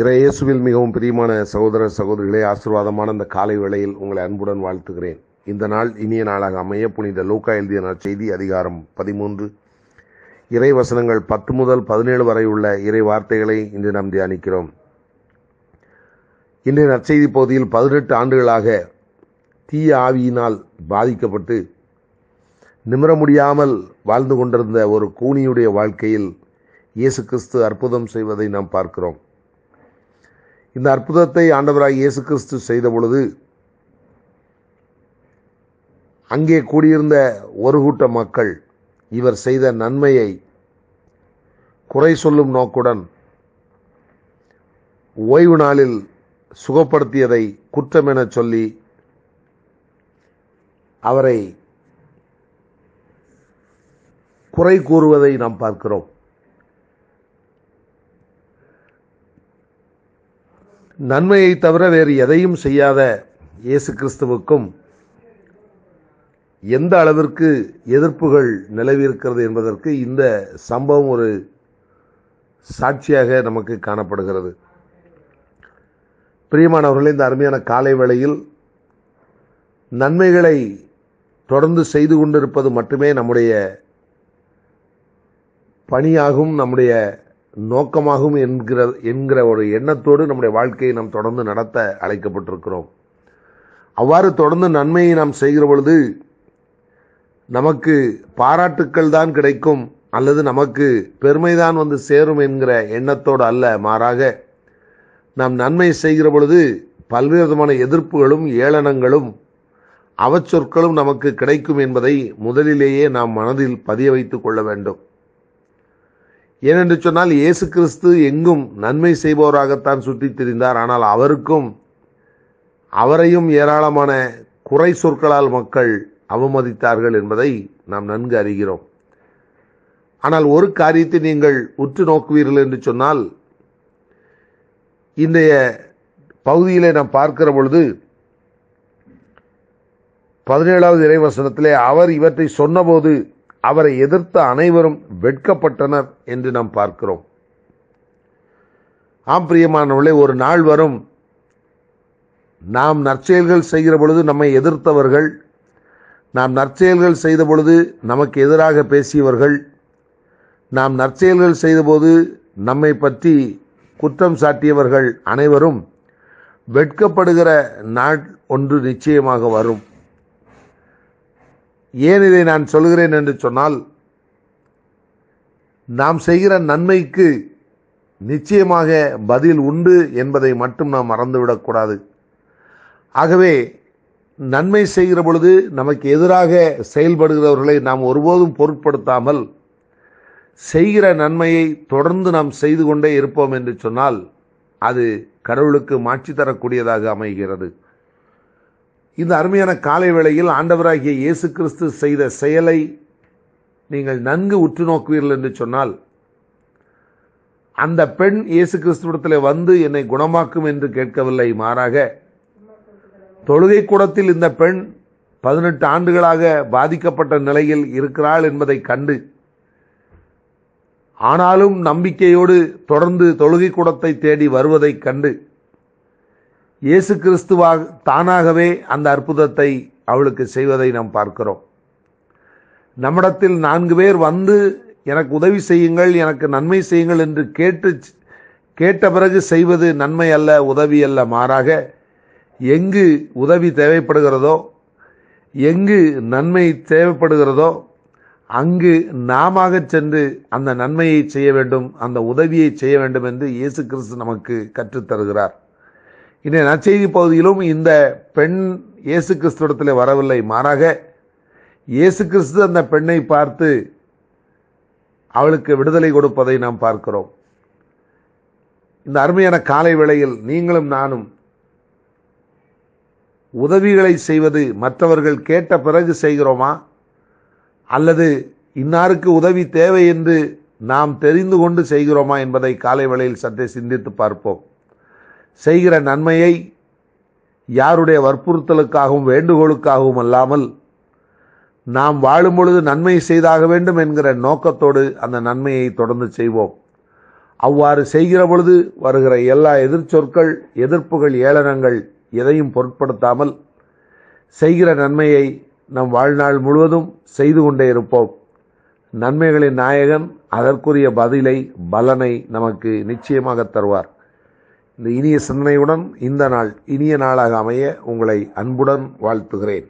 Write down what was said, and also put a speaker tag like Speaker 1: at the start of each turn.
Speaker 1: இறையேசுவில் மிகவும் பிரியமான சகோதர சகோதரிகளே ஆசீர்வாதமான இந்த காலை வேளையில் உங்களை அன்புடன் வாழ்த்துகிறேன் இந்த நாள் இனிய நாளாக அமைய புனித லூக்கா எழுதிய நற்செய்தி அதிகாரம் பதிமூன்று இறை வசனங்கள் பத்து முதல் பதினேழு வரை உள்ள இறை வார்த்தைகளை இன்று நாம் தியானிக்கிறோம் இன்றைய நற்செய்தி பகுதியில் பதினெட்டு ஆண்டுகளாக தீய ஆவியினால் பாதிக்கப்பட்டு நிமிர முடியாமல் வாழ்ந்து கொண்டிருந்த ஒரு கூனியுடைய வாழ்க்கையில் இயேசு கிறிஸ்து அற்புதம் செய்வதை நாம் பார்க்கிறோம் இந்த அற்புதத்தை ஆண்டவராக இயேசு கிறிஸ்து செய்த பொழுது அங்கே கூடியிருந்த ஒரு கூட்ட மக்கள் இவர் செய்த நன்மையை குறை சொல்லும் நோக்குடன் ஓய்வு நாளில் சுகப்படுத்தியதை குற்றம் என சொல்லி அவரை குறை கூறுவதை நாம் பார்க்கிறோம் நன்மையை தவிர வேறு எதையும் செய்யாத இயேசு கிறிஸ்துவுக்கும் எந்த அளவிற்கு எதிர்ப்புகள் நிலவியிருக்கிறது என்பதற்கு இந்த சம்பவம் ஒரு சாட்சியாக நமக்கு காணப்படுகிறது பிரியமானவர்களே இந்த அருமையான காலை வேளையில் நன்மைகளை தொடர்ந்து செய்து கொண்டிருப்பது மட்டுமே நம்முடைய பணியாகும் நம்முடைய நோக்கமாகும் என்கிற என்கிற ஒரு எண்ணத்தோடு நம்முடைய வாழ்க்கையை நாம் தொடர்ந்து நடத்த அழைக்கப்பட்டிருக்கிறோம் அவ்வாறு தொடர்ந்து நன்மையை நாம் செய்கிற பொழுது நமக்கு பாராட்டுக்கள் தான் கிடைக்கும் அல்லது நமக்கு பெருமைதான் வந்து சேரும் என்கிற எண்ணத்தோடு அல்ல மாறாக நாம் நன்மை செய்கிற பொழுது பல்வேறு விதமான எதிர்ப்புகளும் ஏளனங்களும் அவச்சொற்களும் நமக்கு கிடைக்கும் என்பதை முதலிலேயே நாம் மனதில் பதிய வைத்துக் கொள்ள வேண்டும் ஏனென்று சொன்னால் இயேசு கிறிஸ்து எங்கும் நன்மை செய்பவராகத்தான் சுற்றி திரிந்தார் ஆனால் அவருக்கும் அவரையும் ஏராளமான குறை சொற்களால் மக்கள் அவமதித்தார்கள் என்பதை நாம் நன்கு அறிகிறோம் ஆனால் ஒரு காரியத்தை நீங்கள் உற்று நோக்குவீர்கள் என்று சொன்னால் இன்றைய பகுதியிலே நாம் பார்க்கிற பொழுது பதினேழாவது இறைவசனத்திலே அவர் இவற்றை சொன்னபோது அவரை எதிர்த்த அனைவரும் வெட்கப்பட்டனர் என்று நாம் பார்க்கிறோம் ஆம் ஒரு நாள் வரும் நாம் நற்செயல்கள் செய்கிற பொழுது நம்மை எதிர்த்தவர்கள் நாம் நற்செயல்கள் செய்த பொழுது நமக்கு எதிராக பேசியவர்கள் நாம் நற்செயல்கள் செய்தபோது நம்மை பற்றி குற்றம் சாட்டியவர்கள் அனைவரும் வெட்கப்படுகிற நாள் ஒன்று நிச்சயமாக வரும் ஏன் இதை நான் சொல்கிறேன் என்று சொன்னால் நாம் செய்கிற நன்மைக்கு நிச்சயமாக பதில் உண்டு என்பதை மட்டும் நாம் மறந்துவிடக்கூடாது ஆகவே நன்மை செய்கிற பொழுது நமக்கு எதிராக செயல்படுகிறவர்களை நாம் ஒருபோதும் பொருட்படுத்தாமல் செய்கிற நன்மையை தொடர்ந்து நாம் செய்து கொண்டே இருப்போம் என்று சொன்னால் அது கடவுளுக்கு மாற்றி தரக்கூடியதாக அமைகிறது இந்த அருமையான காலை வேளையில் ஆண்டவராகிய இயேசு கிறிஸ்து செய்த செயலை நீங்கள் நன்கு உற்று நோக்குவீர்கள் என்று சொன்னால் அந்த பெண் இயேசு கிறிஸ்துவிடத்தில் வந்து என்னை குணமாக்கும் என்று கேட்கவில்லை மாறாக தொழுகை கூடத்தில் இந்த பெண் பதினெட்டு ஆண்டுகளாக பாதிக்கப்பட்ட நிலையில் இருக்கிறாள் என்பதை கண்டு ஆனாலும் நம்பிக்கையோடு தொடர்ந்து தொழுகை கூடத்தை தேடி வருவதைக் கண்டு இயேசு கிறிஸ்துவாக தானாகவே அந்த அற்புதத்தை அவளுக்கு செய்வதை நாம் பார்க்கிறோம் நம்மிடத்தில் நான்கு பேர் வந்து எனக்கு உதவி செய்யுங்கள் எனக்கு நன்மை செய்யுங்கள் என்று கேட்டு கேட்ட பிறகு செய்வது நன்மை அல்ல உதவி அல்ல மாறாக எங்கு உதவி தேவைப்படுகிறதோ எங்கு நன்மை தேவைப்படுகிறதோ அங்கு நாம சென்று அந்த நன்மையை செய்ய வேண்டும் அந்த உதவியை செய்ய வேண்டும் என்று இயேசு கிறிஸ்து நமக்கு கற்றுத்தருகிறார் இன்றைய நற்செய்தி பகுதியிலும் இந்த பெண் இயேசு கிறிஸ்துவத்தில் வரவில்லை மாறாக இயேசு கிறிஸ்து அந்த பெண்ணை பார்த்து அவளுக்கு விடுதலை கொடுப்பதை நாம் பார்க்கிறோம் இந்த அருமையான காலை வேளையில் நீங்களும் நானும் உதவிகளை செய்வது மற்றவர்கள் கேட்ட பிறகு செய்கிறோமா அல்லது இன்னாருக்கு உதவி தேவை என்று நாம் தெரிந்து கொண்டு செய்கிறோமா என்பதை காலை வேளையில் சற்றே சிந்தித்து பார்ப்போம் செய்கிற நன்மையை யாருடைய வற்புறுத்தலுக்காகவும் வேண்டுகோளுக்காகவும் அல்லாமல் நாம் வாழும் பொழுது நன்மை செய்தாக வேண்டும் என்கிற நோக்கத்தோடு அந்த நன்மையை தொடர்ந்து செய்வோம் அவ்வாறு செய்கிற பொழுது வருகிற எல்லா எதிர்ச்சொற்கள் எதிர்ப்புகள் ஏளனங்கள் எதையும் பொருட்படுத்தாமல் செய்கிற நன்மையை நம் வாழ்நாள் முழுவதும் செய்து கொண்டே இருப்போம் நன்மைகளின் நாயகன் அதற்குரிய பதிலை பலனை நமக்கு நிச்சயமாக தருவார் இந்த இனிய சிந்தனையுடன் இந்த நாள் இனிய நாளாக அமைய உங்களை அன்புடன் வாழ்த்துகிறேன்